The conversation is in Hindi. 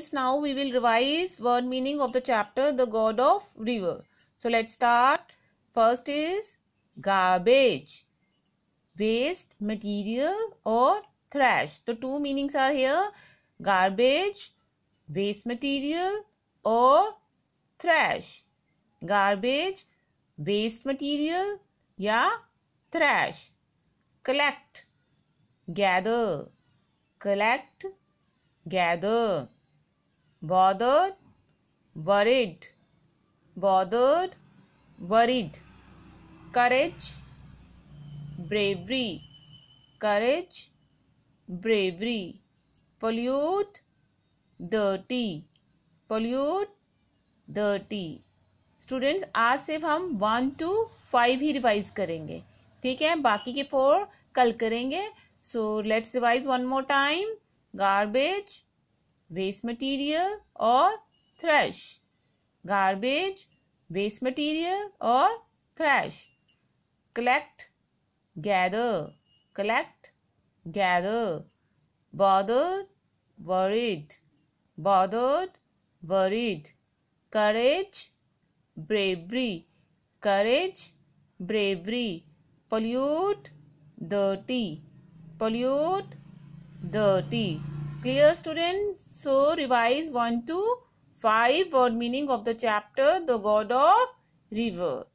students, now we will revise word meaning of the chapter, The God of River. So, let's start. First is garbage, waste, material or trash. The two meanings are here, garbage, waste material or trash. Garbage, waste material ya trash. Collect, gather, collect, gather. bothered worried bothered worried courage bravery courage bravery pollute dirty pollute dirty students आज सिर्फ हम वन टू फाइव ही रिवाइज करेंगे ठीक है बाकी के फोर कल करेंगे so let's revise one more time garbage waste material और थ्रैश गार्बेज वेस्ट मटीरियल और trash collect gather collect gather bother worried bother worried courage bravery courage bravery pollute dirty pollute dirty Clear student? So revise 1 to 5 word meaning of the chapter The God of River.